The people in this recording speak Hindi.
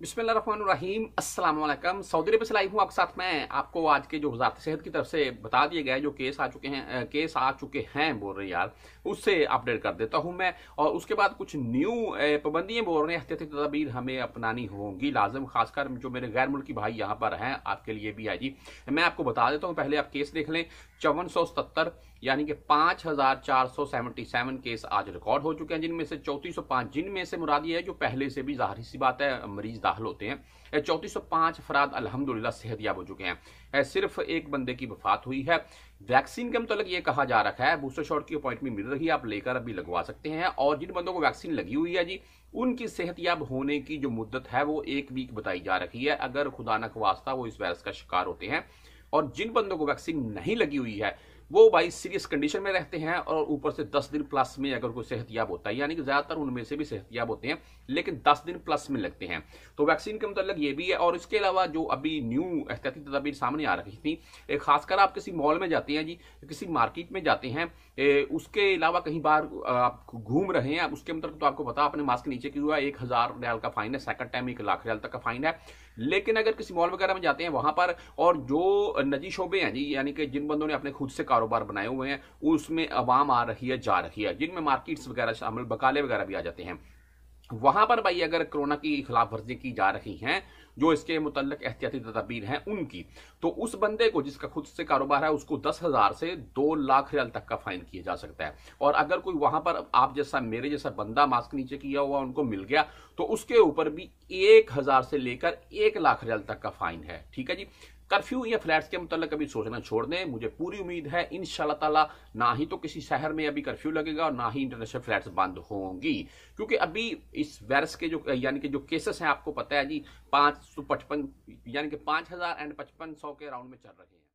बिस्मिल्लाम असलम सऊदी अरब से लाइव हूँ आपके साथ मैं आपको आज के जो वजारत सेहत की तरफ से बता दिए गए जो केस आ चुके हैं केस आ चुके हैं बोल रहे यार उससे अपडेट कर देता हूँ मैं और उसके बाद कुछ न्यू पाबंदियाँ बोल रहे हैं एहतियाती तदाबीर हमें अपनानी होंगी लाजम खासकर जो मेरे गैर मुल्की भाई यहाँ पर हैं आपके लिए भी आई जी मैं आपको बता देता हूँ पहले आप केस देख लें चौवन सौ सतर यानी कि पाँच हज़ार चार सौ सेवेंटी सेवन केस आज रिकॉर्ड हो चुके हैं जिनमें से चौंतीस सौ पाँच जिनमें से मुरादी है जो पहले से भी जाहिर सी बात है मरीज दाखिल होते हैं चौंतीस सौ पाँच अफराद अलहमदिल्ला सेहतियाब हो चुके हैं सिर्फ एक बंदे की वफात हुई है वैक्सीन के मतलब ये कहा जा रखा है बूस्टर शॉट की अपॉइंटमेंट मिल रही है आप लेकर अभी लगवा सकते हैं और जिन बंदों को वैक्सीन लगी हुई है जी उनकी सेहतियाब होने की जो मुद्दत है वो एक वीक बताई जा रही है अगर खुदा न वास्ता वो इस वायरस का शिकार होते हैं और जिन बंदों को वैक्सीन नहीं लगी हुई है वो भाई सीरियस कंडीशन में रहते हैं और ऊपर से 10 दिन प्लस में अगर कोई सेहतियाब होता है यानी कि ज़्यादातर उनमें से भी सेहतियाब होते हैं लेकिन 10 दिन प्लस में लगते हैं तो वैक्सीन के मतलब ये भी है और इसके अलावा जो अभी न्यू एहतियाती तदाबीर सामने आ रही थी खासकर आप किसी मॉल में जाते हैं जी किसी मार्केट में जाते हैं उसके अलावा कहीं बार आप घूम रहे हैं उसके मतलब तो आपको पता आपने मास्क नीचे की हुआ एक हज़ार रियाल का फाइन है सेकंड टाइम एक लाख रियाल तक का फाइन है लेकिन अगर किसी मॉल वगैरह में जाते हैं वहां पर और जो नजी शोबे हैं जी यानी कि जिन बंदों ने अपने खुद से कारोबार बनाए हुए हैं उसमें आवाम आ रही है जा रही है जिनमें मार्केट्स वगैरह शामिल बकाले वगैरह भी आ जाते हैं वहां पर भाई अगर कोरोना की खिलाफ वर्जी की जा रही हैं जो इसके मुतलक एहतियाती तदाबीर हैं उनकी तो उस बंदे को जिसका खुद से कारोबार है उसको दस हज़ार से दो लाख रियाल तक का फाइन किया जा सकता है और अगर कोई वहां पर आप जैसा मेरे जैसा बंदा मास्क नीचे किया हुआ उनको मिल गया तो उसके ऊपर भी एक हज़ार से लेकर एक लाख रियाल तक का फाइन है ठीक है जी कर्फ्यू या फ्लैट्स के मुतलक अभी सोचना छोड़ दें मुझे पूरी उम्मीद है इन ताला ना ही तो किसी शहर में अभी कर्फ्यू लगेगा और ना ही इंटरनेशनल फ्लैट्स बंद होंगी क्योंकि अभी इस वायरस के जो यानी कि जो केसेस हैं आपको पता है जी पाँच सौ पचपन यानी कि पाँच हजार एंड पचपन सौ के राउंड में चल रहे हैं